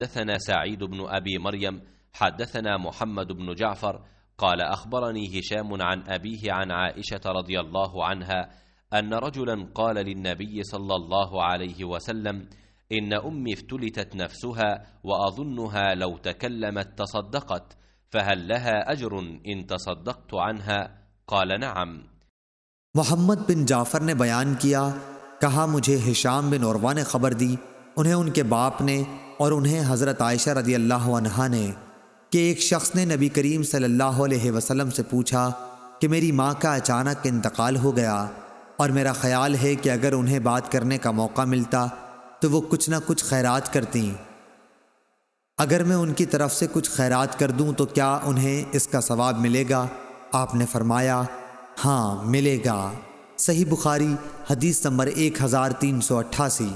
حدثنا سعيد بن أبي مريم حدثنا محمد بن جعفر قال أخبرني هشام عن أبيه عن عائشة رضي الله عنها أن رجلا قال للنبي صلى الله عليه وسلم إن أمي افتلتت نفسها وأظنها لو تكلمت تصدقت فهل لها أجر إن تصدقت عنها قال نعم محمد بن جعفر نے بیان کیا کہا مجھے حشام بن عروان خبر دی انہیں ان کے باپ نے और उन्हें हज़रत आयशा रदी अल्लाह ने कि एक शख्स ने नबी करीम सल्लल्लाहु अलैहि वसल्लम से पूछा कि मेरी माँ का अचानक इंतकाल हो गया और मेरा ख्याल है कि अगर उन्हें बात करने का मौका मिलता तो वो कुछ ना कुछ खैरात करती अगर मैं उनकी तरफ से कुछ खैरात कर दूँ तो क्या उन्हें इसका सवाब मिलेगा आपने फरमाया हाँ मिलेगा सही बुखारी हदीस नंबर एक हज़ार तीन सौ अट्ठासी